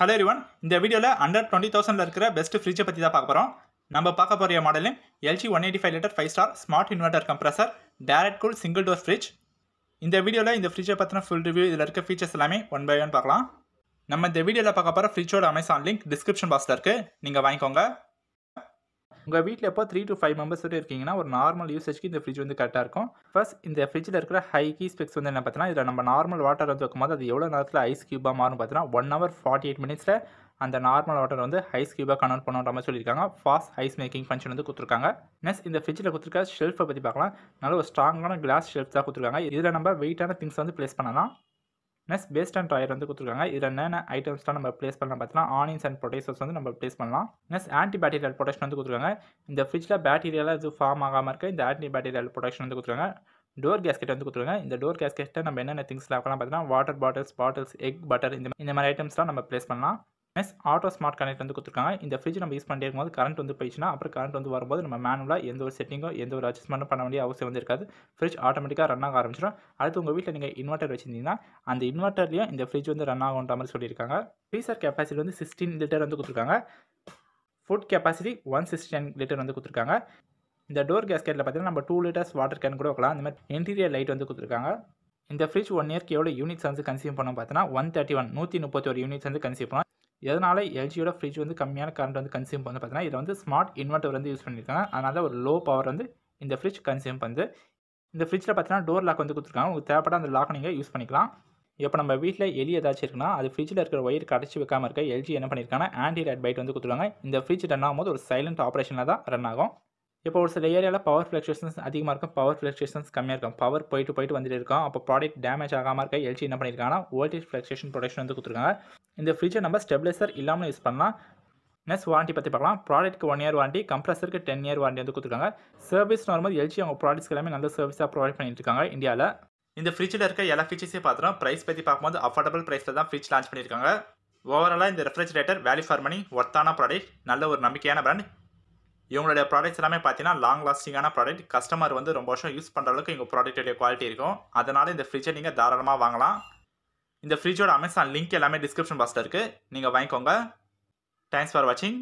hello everyone இந்த வீடியோவில் under twenty தௌசண்டில் இருக்கிற பெஸ்ட் ஃப்ரிட்ஜை பற்றி தான் பார்க்க போகிறோம் நம்ம பார்க்க போகிற மாடலும் LG one eighty five litre five star smart inverter compressor direct cool single door fridge இந்த வீடியோவில் இந்த ஃப்ரிட்ஜை பற்றின ஃபுல் ரிவ்யூ இதில் இருக்க ஃபீச்சர்ஸ் எல்லாமே ஒன் பை ஒன் பார்க்கலாம் நம்ம இந்த வீடியோவில் பார்க்க போகிற ஃப்ரிட்ஜோட அமேசான் லிங்க் டிஸ்கிரிப்ஷன் பாக்ஸில் இருக்குது நீங்கள் வாங்கிக்கோங்க உங்கள் வீட்டில் எப்போ த்ரீ டு ஃபைவ் மெம்பர்ஸ் வரை இருக்கீங்கன்னா ஒரு நார்மல் யூசேஜ்க்கு இந்த ஃப்ரிட்ஜ் வந்து கரெக்டாக இருக்கும் ஃபர்ஸ்ட் இந்த ஃப்ரிட்ஜில் இருக்கிற ஹை கீ ஸ்பெக்ஸ் வந்து என்ன பார்த்தீங்கன்னா இதில் நம்ம நார்மல் வாட்டர் வந்து வைக்கும்போது அது எவ்வளோ நேரத்தில் ஐஸ் கியூபாக மாறும் பார்த்தீங்கன்னா ஒன் ஹவர் ஃபார்ட்டி எயிட் மினிட்ஸில் அந்த நார்மல் வாட்டர் வந்து ஐஸ் கியூபாக கன்வெர்ட் பண்ணுற மாதிரி சொல்லியிருக்காங்க ஃபாஸ்ட் ஐஸ் மேக்கிங் ஃபங்க்ஷன் வந்து கொடுத்துருக்காங்க நெக்ஸ்ட் இந்த ஃப்ரிட்ஜில் கொடுத்துருக்க ஷெல்ஃபை பற்றி பார்க்கலாம் நல்ல ஒரு ஸ்ட்ராங்கான கிளாஸ் ஷெல்ஃப் தான் கொடுத்துருக்காங்க இதில் நம்ம வெயிட்டான திங்ஸ் வந்து ப்ளேஸ் பண்ணலாம் நெக்ஸ்ட் பேஸ்ட் அண்ட் ட்ராயர் வந்து கொடுத்துருக்காங்க இதில் என்னென்ன ஐட்டம்ஸ்லாம் நம்ம ப்ளேஸ் பண்ணலாம் பார்த்தீங்கன்னா ஆனியன்ஸ் அண்ட் பொட்டேசோஸ் வந்து நம்ம ப்ளேஸ் பண்ணலாம் நெக்ஸ்ட் ஆன்டி பாக்டீரியல் ப்ரொடக்ஷன் வந்து கொடுத்துருக்காங்க இந்த ஃப்ரிட்ஜில் பாக்டீரியலாக இது ஃபார்ம் ஆகாமல் இருக்க இந்த ஆன்டி பாக்டீரியல் ப்ரொடக்ஷன் வந்து கொடுத்துருக்காங்க டோர் கேஸ்கெட் வந்து கொடுத்துருங்க இந்த டோர் கேஸ்கெட்டை நம்ம என்னென்ன திங்ஸ்லாம் வைக்கலாம் பார்த்தீங்கன்னா water bottles bottles egg butter இந்த இந்த மாதிரி ஐட்டம்ஸ்லாம் நம்ம ப்ளேஸ் பண்ணலாம் நெக்ஸ்ட் ஆட்டோ ஸ்மார்ட் கனெக்ட் வந்து கொடுத்துருக்காங்க இந்த ஃப்ரிட்ஜ் நம்ம யூஸ் பண்ணி இருக்கும்போது கரண்ட் வந்து போயிடுச்சுன்னா அப்புறம் கரண்ட் வந்து வரும்போது நம்ம மேனுவலாக எந்த ஒரு செட்டிங்கோ எந்த ஒரு அட்ஜஸ்ட்மெண்ட்டும் பண்ண வேண்டிய அவசியம் வந்து இருக்காது ஃப்ரிட்ஜ் ஆட்டோமேட்டிக்காக ரன் ஆக ஆரம்பிச்சிடும் அடுத்து உங்கள் வீட்டில் நீங்கள் இன்வெர்ட்டர் வச்சுருந்தீங்கன்னா அந்த இன்வெர்ட்டர்லேயும் இந்த ஃப்ரிட்ஜ் வந்து ரன் ஆகுன்ற மாதிரி சொல்லியிருக்காங்க ஃப்ரீசர் கெப்பாசிட்டி வந்து சிக்ஸ்டீன் லிட்டர் வந்து கொடுத்துருக்காங்க food capacity one sixty litre வந்து கொடுத்துருக்காங்க இந்த டோர் கேஸ்கெட்டில் பார்த்தீங்கன்னா நம்ம டூ லிட்டர்ஸ் வாட்டர் கேன் கூட வைக்கலாம் அந்த மாதிரி இன்டீரியர் லைட் வந்து கொடுத்துருக்காங்க இந்த ஃப்ரிட்ஜ் ஒன் இயர்க்கு எவ்வளோ யூனிட்ஸ் வந்து கன்சியூம் பண்ணோம் பார்த்தீங்கன்னா ஒன் தேர்ட்டி ஒன் நூற்றி முப்பத்தி ஒரு யூனிட்ஸ் வந்து கன்சியூம் பண்ணலாம் எதனால் எல்ஜியோட ஃப்ரிட்ஜ் வந்து கம்மியான கரண்ட் வந்து கன்சியூம் வந்து பார்த்தீங்கன்னா இதில் வந்து ஸ்மார்ட் இன்வெர்ட்டர் வந்து யூஸ் பண்ணியிருக்காங்க அதனால் ஒரு லோ பவர் வந்து இந்த ஃப்ரிட்ஜ் கன்சியூம் பண்ணுது இந்த ஃப்ரிட்ஜில் பார்த்தீங்கன்னா டோர் லாக் வந்து கொடுத்துருக்காங்க உங்களுக்கு தேவைப்பட அந்த லாக் நீங்கள் யூஸ் பண்ணிக்கலாம் இப்போ நம்ம வீட்டில் எலி ஏதாச்சும் இருக்குன்னா அது ஃப்ரிட்ஜில் இருக்கிற ஒயர் கடைச்சி வைக்காம இருக்க எல்ஜி என்ன பண்ணியிருக்காங்க ஆன்டி ரெட் பைட் வந்து கொடுத்துருவாங்க இந்த ஃப்ரிட்ஜ் ரன் ஆகும்போது ஒரு சைலண்ட் ஆப்ரேஷனில் தான் ரன் ஆகும் இப்போ ஒரு சில ஏரியாவில் பவர் ஃப்ளக்ஷுவேஷன்ஸ் அதிகமாக இருக்கும் பவர் ஃப்ளக்ஷுவேஷன்ஸ் கம்மியாக இருக்கும் பவர் போயிட்டு போயிட்டு வந்துட்டு இருக்கும் அப்போ ப்ராடக்ட் டேமேஜ் ஆகாமல் இருக்க எல்ஜி என்ன பண்ணியிருக்காங்கன்னா வோல்டேஜ் ஃப்ளக்ஷுவேஷன் ப்ரொடக்ஷன் வந்து கொடுத்துருக்காங்க இந்த ஃப்ரிட்ஜை நம்ம ஸ்டெப்லைசர் இல்லாமல் யூஸ் பண்ணலாம் நெக்ஸ்ட் வாரண்ட்டி பற்றி பார்க்கலாம் ப்ராடக்ட்க்கு ஒன் இயர் வாரண்டி கம்ப்ரஸருக்கு டென் இயர் வாரண்டி வந்து கொடுத்துருக்காங்க சர்வீஸ் நார்மல் எல்ஜி அவங்க ப்ராடக்ட்ஸ் எல்லாமே நல்ல சர்வீஸாக ப்ரொவைட் பண்ணிட்டு இருக்காங்க இந்தியாவில் இந்த ஃப்ரிட்ஜில் இருக்க எல்லா ஃபீச்சர்ஸையும் பார்த்துரும் ப்ரைஸ் பற்றி பார்க்கும்போது அஃபோர்டபுள் ப்ரைஸில் தான் ஃப்ரிட்ஜ் லான்ச் பண்ணியிருக்காங்க ஓவராலாக இந்த ரெஃப்ரிஜிரேட்டர் வேல்யூ ஃபார் மணி ஒர்த்தான ப்ராடக்ட் நல்ல ஒரு நம்பிக்கையான ப்ராண்ட் இவங்களுடைய ப்ராடக்ட்ஸ் எல்லாமே பார்த்தீங்கன்னா லாங் லாஸ்டிங்கான ப்ராடக்ட் கஸ்டமர் வந்து ரொம்ப வருஷம் யூஸ் பண்ணுற அளவுக்கு எங்கள் ப்ராடக்ட்டுடைய குவாலிட்டி இருக்கும் அதனால் இந்த ஃப்ரிட்ஜை நீங்கள் தாராளமாக வாங்கலாம் இந்த ஃப்ரிட்ஜோட அமேசான் லிங்க் எல்லாமே டிஸ்கிரிப்ஷன் பாக்ஸில் இருக்குது நீங்கள் வாங்கிக்கோங்க தேங்க்ஸ் ஃபார் வாட்சிங்